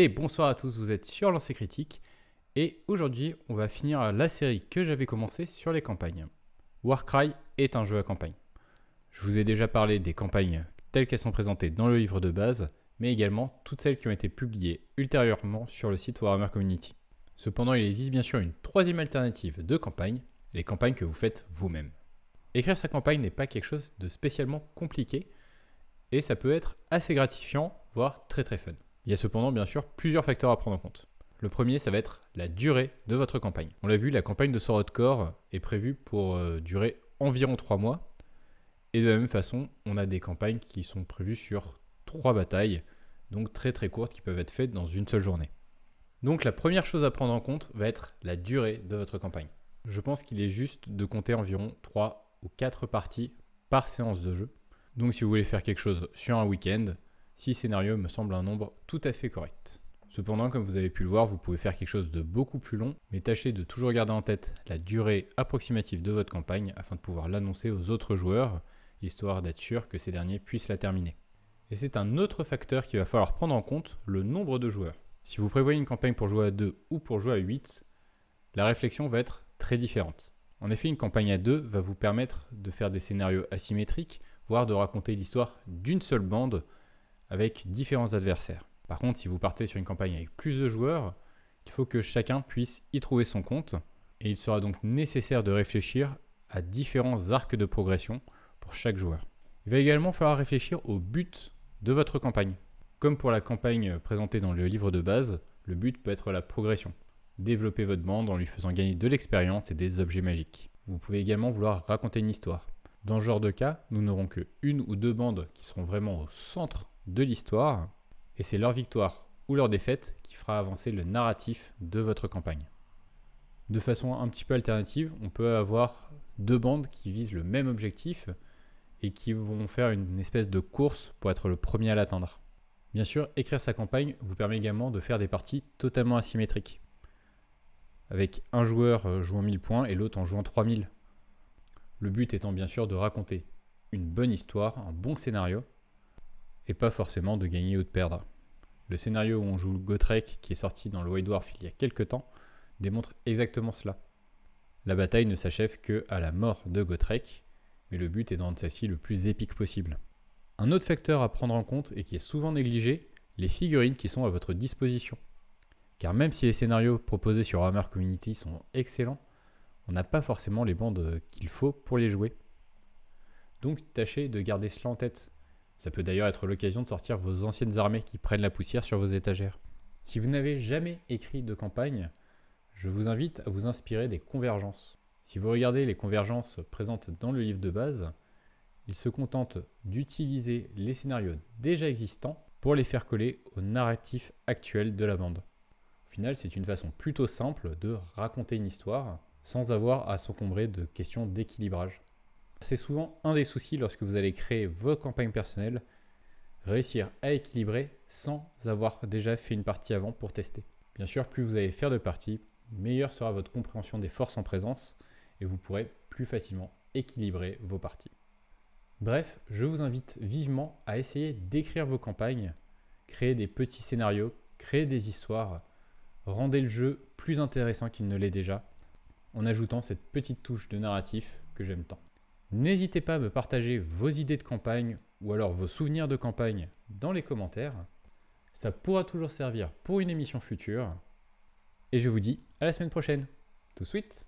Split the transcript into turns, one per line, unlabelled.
Et bonsoir à tous, vous êtes sur Lancer Critique. Et aujourd'hui, on va finir la série que j'avais commencée sur les campagnes. Warcry est un jeu à campagne. Je vous ai déjà parlé des campagnes telles qu'elles sont présentées dans le livre de base, mais également toutes celles qui ont été publiées ultérieurement sur le site Warhammer Community. Cependant, il existe bien sûr une troisième alternative de campagne, les campagnes que vous faites vous-même. Écrire sa campagne n'est pas quelque chose de spécialement compliqué, et ça peut être assez gratifiant, voire très très fun. Il y a cependant bien sûr plusieurs facteurs à prendre en compte. Le premier, ça va être la durée de votre campagne. On l'a vu, la campagne de Sorod est prévue pour euh, durer environ 3 mois. Et de la même façon, on a des campagnes qui sont prévues sur 3 batailles, donc très très courtes, qui peuvent être faites dans une seule journée. Donc la première chose à prendre en compte va être la durée de votre campagne. Je pense qu'il est juste de compter environ 3 ou 4 parties par séance de jeu. Donc si vous voulez faire quelque chose sur un week-end, 6 scénarios me semble un nombre tout à fait correct. Cependant, comme vous avez pu le voir, vous pouvez faire quelque chose de beaucoup plus long, mais tâchez de toujours garder en tête la durée approximative de votre campagne afin de pouvoir l'annoncer aux autres joueurs, histoire d'être sûr que ces derniers puissent la terminer. Et c'est un autre facteur qu'il va falloir prendre en compte, le nombre de joueurs. Si vous prévoyez une campagne pour jouer à 2 ou pour jouer à 8, la réflexion va être très différente. En effet, une campagne à 2 va vous permettre de faire des scénarios asymétriques, voire de raconter l'histoire d'une seule bande avec différents adversaires. Par contre, si vous partez sur une campagne avec plus de joueurs, il faut que chacun puisse y trouver son compte, et il sera donc nécessaire de réfléchir à différents arcs de progression pour chaque joueur. Il va également falloir réfléchir au but de votre campagne. Comme pour la campagne présentée dans le livre de base, le but peut être la progression. Développer votre bande en lui faisant gagner de l'expérience et des objets magiques. Vous pouvez également vouloir raconter une histoire. Dans ce genre de cas, nous n'aurons que une ou deux bandes qui seront vraiment au centre de l'histoire, et c'est leur victoire ou leur défaite qui fera avancer le narratif de votre campagne. De façon un petit peu alternative, on peut avoir deux bandes qui visent le même objectif et qui vont faire une espèce de course pour être le premier à l'atteindre. Bien sûr, écrire sa campagne vous permet également de faire des parties totalement asymétriques, avec un joueur euh, jouant 1000 points et l'autre en jouant 3000. Le but étant bien sûr de raconter une bonne histoire, un bon scénario, et pas forcément de gagner ou de perdre. Le scénario où on joue Gotrek, qui est sorti dans le White Dwarf il y a quelques temps, démontre exactement cela. La bataille ne s'achève que à la mort de Gotrek, mais le but est de rendre celle-ci le plus épique possible. Un autre facteur à prendre en compte et qui est souvent négligé, les figurines qui sont à votre disposition. Car même si les scénarios proposés sur Hammer Community sont excellents, on n'a pas forcément les bandes qu'il faut pour les jouer. Donc tâchez de garder cela en tête ça peut d'ailleurs être l'occasion de sortir vos anciennes armées qui prennent la poussière sur vos étagères. Si vous n'avez jamais écrit de campagne, je vous invite à vous inspirer des convergences. Si vous regardez les convergences présentes dans le livre de base, il se contente d'utiliser les scénarios déjà existants pour les faire coller au narratif actuel de la bande. Au final, c'est une façon plutôt simple de raconter une histoire sans avoir à s'encombrer de questions d'équilibrage. C'est souvent un des soucis lorsque vous allez créer vos campagnes personnelles, réussir à équilibrer sans avoir déjà fait une partie avant pour tester. Bien sûr, plus vous allez faire de parties, meilleure sera votre compréhension des forces en présence et vous pourrez plus facilement équilibrer vos parties. Bref, je vous invite vivement à essayer d'écrire vos campagnes, créer des petits scénarios, créer des histoires, rendre le jeu plus intéressant qu'il ne l'est déjà en ajoutant cette petite touche de narratif que j'aime tant. N'hésitez pas à me partager vos idées de campagne ou alors vos souvenirs de campagne dans les commentaires. Ça pourra toujours servir pour une émission future. Et je vous dis à la semaine prochaine. Tout de suite